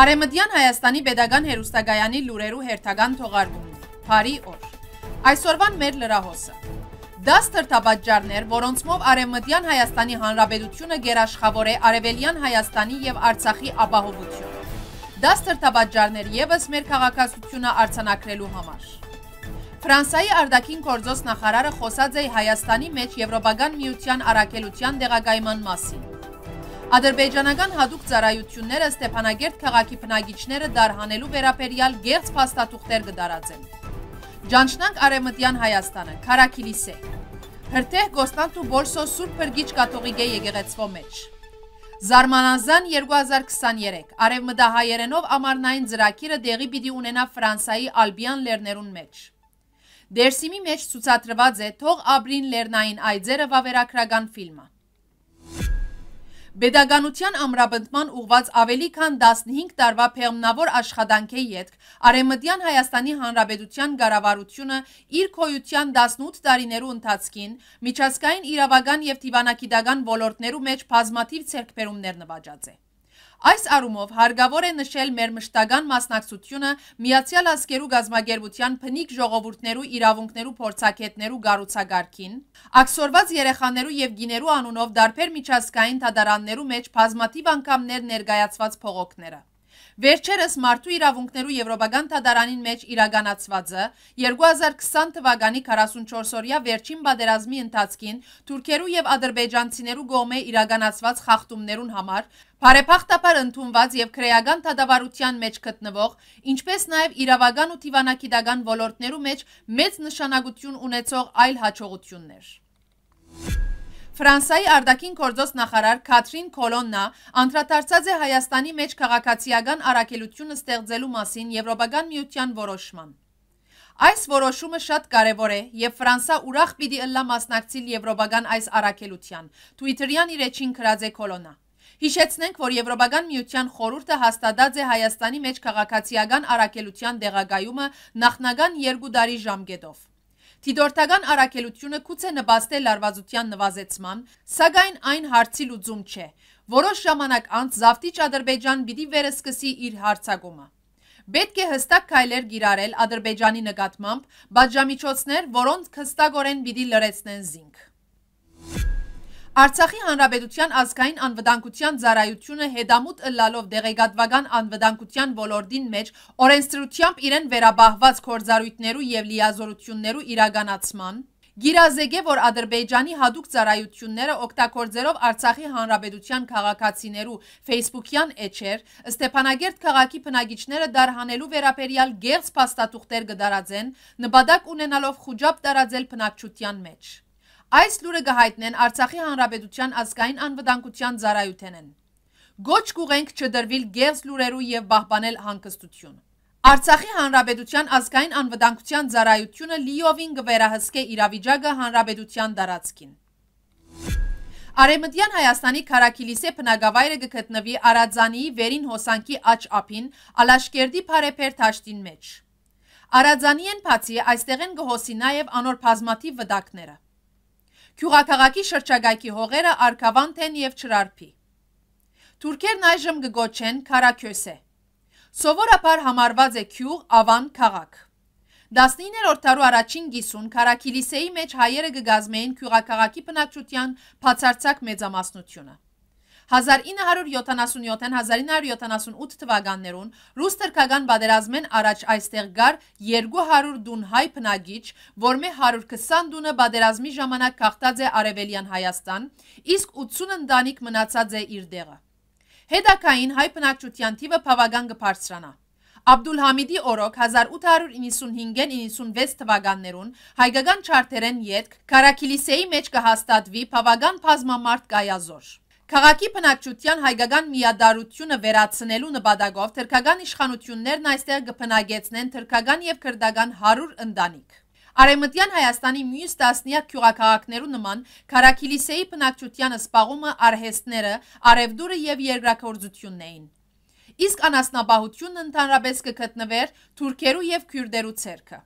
Արեմտյան Հայաստանի Պետական Հերուստագայանի լուրերու հերթական թողարկումը։ Փարի օր։ Այսօրվան մեր լրահոսը։ Դա ստրտաբաճարներ, որոնցմով Արեմտյան Հայաստանի Հանրապետությունը գերաշխավոր է Արևելյան Հայաստանի եւ Արցախի ապահովությունը։ Դա ստրտաբաճարներ եւս մեր քաղաքացիությունը արցանակրելու համար։ Ֆրանսայի արդակին գործոս նախարարը խոսած է Հայաստանի մեջ Եվրոպական միության առաքելության դեղակայման մասին։ Ադրբեջանական հատուկ ծառայությունները Ստեփանագերտ քաղաքի բնագիչները դարհանելու վերաբերյալ գեղձ փաստաթուղթեր կդարածեն։ Ջանչնանք Արեմտյան Հայաստանը, Քարակիլիսե։ Հրտեհ Կոստանտու Բոլսո Սուրբ Բրգիչ Կաթողիկե եկեղեցվո մեջ։ Զարմանազան 2023 Արևմտահայերենով ամառնային ծրագիրը դեղի պիտի ունենա Ֆրանսայի Ալբիան լեռներուն մեջ։ Դերսիմի մեջ ցուցադրված է Թող Աբրին լեռնային այծերը վավերագրական ֆիլմը։ Բեդագանության ամրաբնդման ուղված ավելի քան 15 տարվա պեղմնավոր աշխատանք է ետք, արեմըդյան Հայաստանի Հանրաբեդության գարավարությունը իր կոյության 18 տարիներու ընթացքին, միջասկային իրավագան և թիվանակիդագան ոլորդներու մեջ պազմաթիվ ծերկպերումներ նվաճած է։ Այս առումով հարգավոր է նշել մեր մշտական մասնակցությունը Միացյալ Ասկերու գազագերբության փնիկ ժողովուրդներու իրավունքներու փորձակետներու գառուցագարքին, աքսորված երեխաներու եւ գիներու անունով դարբեր միջազգային դատարաններու մեջ բազմաթիվ անգամներ ներկայացված փողոքները։ Վերջերս մարդու իրավունքներու Եվրոպական թադարանին մեջ իրականացվածը 2020 թվականի 44-օրյա վերջին բادرազմի ընթացքին թուրքերու եւ ադրբեջանցիներու գոմե իրականացված խախտումներուն համար Բարեփախտաբար ընդունված եւ քրեական դադավարության մեջ գտնվող, ինչպես նաեւ իրավական ու դիվանագիտական ոլորտներու մեջ մեծ նշանակություն ունեցող այլ հաջողություններ։ Ֆրանսիայի արդակին գործոս նախարար Կատրին Կոլոննա անդրադարձած է Հայաստանի մեջ քաղաքացիական առաքելությունը ստեղծելու մասին Եվրոպական միության որոշման։ Այս որոշումը շատ կարևոր է եւ Ֆրանսա ուրախ պիտի ըլլա մասնակցի Եվրոպական այս առաքելության։ Twitter-յան իր էջին գրած է Կոլոննա։ Հիշեցնենք, որ Եվրոպական միության խորհուրդը հաստատած է Հայաստանի մեջ քաղաքացիական առաքելության դեղակայումը նախնական 2 տարի ժամկետով։ Դիդորթական առաքելությունը կուցե նպաստել լարվածության նվազեցման, սակայն այն հարցի լուծում չէ։ Որոշ ժամանակ անց Զավտիչ Ադրբեջան պիտի վերսկսի իր հարցակումը։ Պետք է հստակ քայլեր գիրարել Ադրբեջանի նկատմամբ, բաժամիջոցներ, որոնց հստակորեն պիտի լրացնեն զինք։ Արցախի Հանրապետության ազգային անվտանգության ծառայությունը հետամուտ ըլլալով դեղեկատվական անվտանգության ոլորտին մեջ օրենսդրությամբ իրեն վերաբահված կորձարույթներու եւ լիազորություններու իրականացման Գիրազեգ է, որ Ադրբեջանի հատուկ ծառայությունները օգտագործելով Արցախի Հանրապետության քաղաքացիներու Facebook-յան էջեր, Ստեփանագերտ քաղաքի բնակիչները դարհանելու վերաբերյալ գերց փաստաթուղթեր կդարաձեն, նպատակ ունենալով խոջապ տարածել բնակչության մեջ։ Այս լուրը գհայտնեն Արցախի Հանրապետության ազգային անվտանգության ծառայութենեն։ Գոչ կուղենք չդրվիլ գեղձ լուրերու եւ պահպանել հանգստություն։ Արցախի Հանրապետության ազգային անվտանգության ծառայությունը լիովին կվերահսկե իրավիճակը հանրապետության տարածքին։ Արեմտյան Հայաստանի Քարակիլիսե բնակավայրը գտնվի Արաձանիի վերին հոսանքի աճ ափին, Ալաշկերտի Փարեփեր դաշտին մեջ։ Արաձանի են բացի այստեղ են գոհոսի նաև անոր բազմաթիվ վտակները։ Գյուղաքաղաքի շրջագայքի հողերը արկավանդ են եւ չրարփի։ Թուրքերն այժմ գգոչեն Քարաքյոսե։ Սովորաբար համարված է Քյուղ, Ավան, քաղաք։ 19-րդ դարու առաջին գիսուն Քարաքիլիսեի մեջ հայերը գգազմեին Քյուղաքաղաքի բնակչության բացարձակ մեծամասնությունը։ 1977-ն 1978 թվականներուն ռուս թրքական պատերազմեն առաջ այստեղ գար 200 դուն հայ բնագիչ, որմե 120 դունը պատերազմի ժամանակ կախտած է Արևելյան Հայաստան, իսկ 80 ընտանիք մնացած է իր դեղը։ Հետակային հայ բնակչության թիվը բավական կբարձրանա։ Աբդուլհամիդի օրոք 1895-96 թվականներուն հայկական չարտերեն յետք Կարաքիլիսեի մեջ կհաստատվի բավական բազմամարդ կայազոր։ Քաղաքի բնակչության հայկական միադարությունը վերացնելու նպատակով թրքական իշխանություններն այստեղ կփնագեցնեն թրքական եւ քրդական 100 ընտանիք։ Արեմտյան Հայաստանի մյուս տասնյակ քյուղակաղակներու նման Քարակիլիսեի բնակչության սպաղումը արհեստները, արևդուրը եւ երկրակորձությունն էին։ Իսկ անասնապահությունն ընդհանրապես կգտնվեր թուրքերու եւ քյուրդերու ցերքը։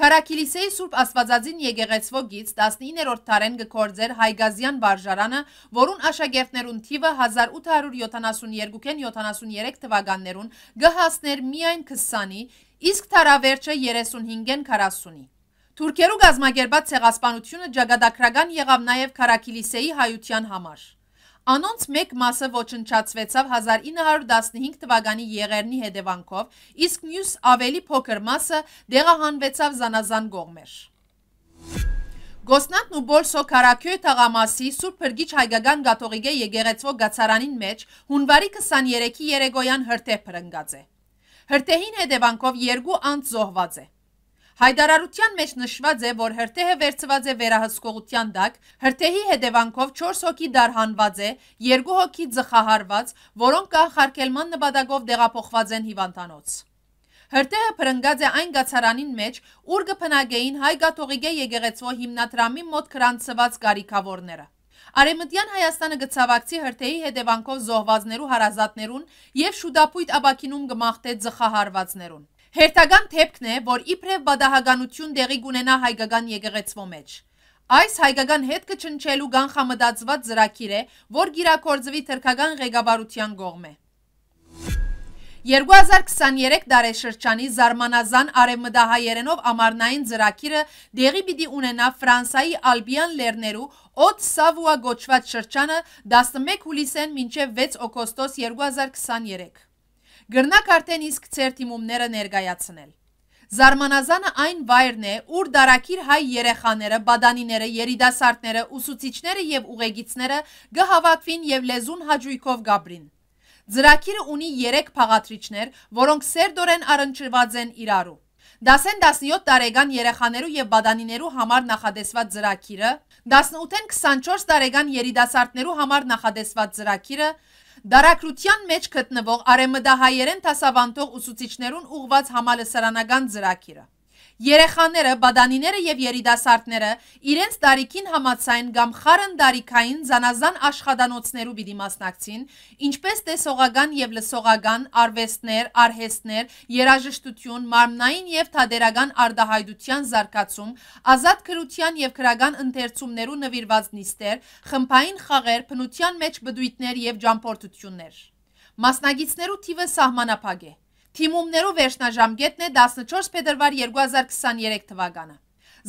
Քարակիլիսեի Սուրբ Աստվածածին եկեղեցվոգից 19-րդ տարեն գկործեր Հայգազյան վարժարանը, որուն աշակերտներուն թիվը 1872-ին 73 թվականներուն գհասներ միայն 20-ի, իսկ թարավերջը 35-ին 40-ի։ Թուրքերու գազմագերբած ցեղասպանությունը ճակատագրական եղավ նաև Քարակիլիսեի հայության համար։ Անոնց մեկ մասը ոչնչացվեցավ 1915 թվականի եղերնի հետևանքով, իսկ մյուս ավելի փոքր մասը դեղահանվեցավ զանազան գողմեր։ Գոսնատն ու բոլսո կարակյոյ տաղամասի Սուրբ Հրգիչ հայգական գատողիկ է եգեղեցվո գացարանին մեջ հունվարի 23-ի երեգոյան հրտե պրնգած է։ Հրտեհին հետևանքով երկու անց զոհված է։ Հայդարարության մեջ նշված է, որ հրթեհը վերցված է վերահսկողության տակ, հրթեհի հետևանքով 4 հոգի դարհանված է, 2 հոգի ձխահարված, որոնք կանխարգելման նպատակով տեղափոխված են հիվանդանոց։ Հրտեհը պրնգած է այն գացարանին մեջ, ուր գպնագեին հայ գատողիգ է եգեղեցվո հիմնատրամի մոտ կրանցված գարիքավորները։ Արեմտյան Հայաստանը գծավակցի հրտեի հետևանքով զոհվածներու հարազատներուն և շուդապույտ աբակինում գմաղտե ձխահարվածներուն։ Հերթական թեփքն է, որ իբրև բադահականություն դեղի գունենա հայկական եկեղեցվո մեջ։ Այս հայկական հետքը չնչելու գանխամտածված ծրագիր է, որ գիրակորձվի թրկական ղեկավարության կողմ է։ 2023 դարեշրջանի զարմանազան արևմտահայերենով ամառնային ծրագիրը դեղի պիտի ունենա Ֆրանսայի Ալբիան լեռներու Օտ Սավուա գոչված շրջանը 11 հուլիսեն մինչև 6 օգոստոս 2023 Գրնակ արդեն իսկ ծեր թիմումները ներգայացնել։ Զարմանազանը այն վայրն է, ուր դարակիր հայ երեխաները, բադանիները, երիտասարդները, ուսուցիչները եւ ուղեգիցները գհավաքվին եւ լեզուն հաջույքով գաբրին։ Ձրակիրը ունի 3 փաղաթրիչներ, որոնք սերդորեն առնչված են իրարու։ Դասեն 17 տարեկան երեխաներու եւ բադանիներու համար նախադեсված ծրակիրը, 18-են 24 տարեկան երիտասարդներու համար նախադեсված ծրակիրը, Դարակրության մեջ գտնվող արեմդահայերեն տասավանդող ուսուցիչներուն ուղված համալսարանական ծրագիրը։ Երեխաները, բադանիները եւ երիտասարդները իրենց տարիքին համացայն կամ խարն տարիքային զանազան աշխատանոցներու պիտի մասնակցին, ինչպես տեսողական եւ լսողական արվեստներ, արհեստներ, երաժշտություն, մարմնային եւ թադերական արդահայդության զարգացում, ազատ քրության եւ քրական ընթերցումներու նվիրված նիստեր, խմբային խաղեր, բնության մեջ բդույթներ եւ ճամփորդություններ։ Մասնագիտներու թիվը սահմանափակ է թիմումներով վերջնաժամգետն է 14 փետրվար 2023 թվականը։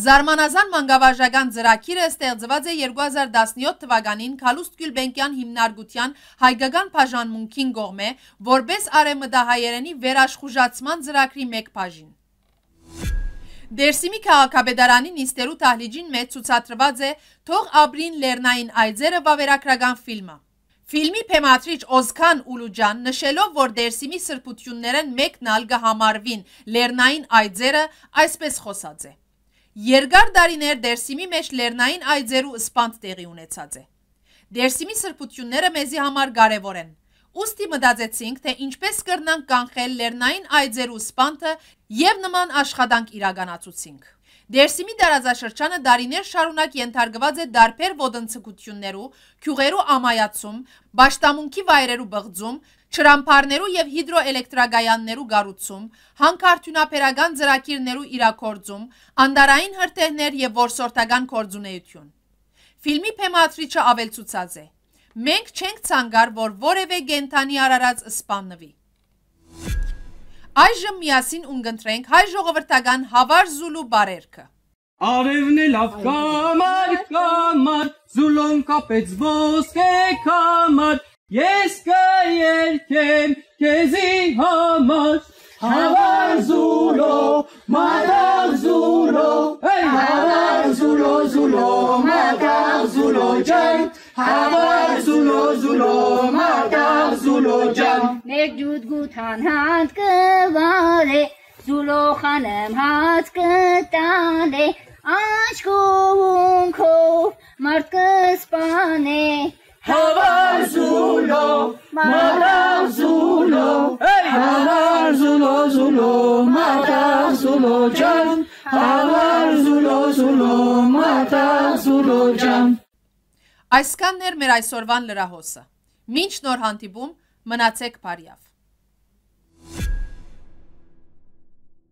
Զարմանազան մանգավարժական ծրագիրը ստեղծված է 2017 թվականին Քալուստ Գյուլբենկյան հիմնարկության հայկական բաժանմունքին կողմ է, որպես արեմդահայերենի վերաշխուժացման ծրագրի մեկ բաժին։ Դերսիմի քաղաքապետարանի նիստերու տահլիջին մեջ ցուցադրված է Թող ապրին լեռնային այծերը վավերագրական ֆիլմը։ Ֆիլմի փեմացրիչ Օզքան Ուլուջան նշելով, որ Դերսիմի սրբություններ են մեկն ալ կհամարվին Լեռնային այձերը, այսպես խոսած է. Երկար դարիներ Դերսիմի մեջ Լեռնային այձերու սպանդ տեղի ունեցած է։ Դերսիմի սրբությունները մեզի համար կարևոր են։ Ոստի մտածեցինք, թե ինչպես կրնանք կանխել Լեռնային այձերու սպանտը եւ նման աշխատանք իրականացուցինք։ Դերսիմի դարաձաշրջանը դարիներ շարունակ ենթարգված է դարբեր ոտնցկություններու, քյուղերու ամայացում, բաշտամունքի վայրերու բղձում, չրամփարներու եւ հիդրոէլեկտրագայաններու գառուցում, հանքարդյունաբերական ծրագիրներու իրակորձում, անդարային հրթեհներ եւ որսորդական կորձունեություն։ Ֆիլմի թեմատրիչը ավելցուցած է. Մենք չենք ցանկար, որ որևէ գենթանի արարած սպաննվի։ Այժմ միասին ունգընտրենք հայ ժողովրդական հավար զուլու բարերքը։ Արևն է լավ կամար, կամար, զուլոն կապեց ոսկ է կամար, ես կերքեմ կեզի համար, հավար զուլո, մադաղ զուլո, հավար զուլո, զուլո, մադաղ զուլո, ջան, հավար զուլո, մեկ ջուտ գութան հանդ կվարե, զուլոխանեմ հաց կտանե, աչկովուն քով մարդ կսպանե, հավար զուլո, մալավ զուլո, հավար զուլո զուլո, մատավ զուլո ջան, հավար զուլո զուլո, մատավ զուլո ջան։ Այսքանն էր մեր այսօրվան լրահոսը։ Մինչ նոր հանդիպում Մնացեք բարյավ։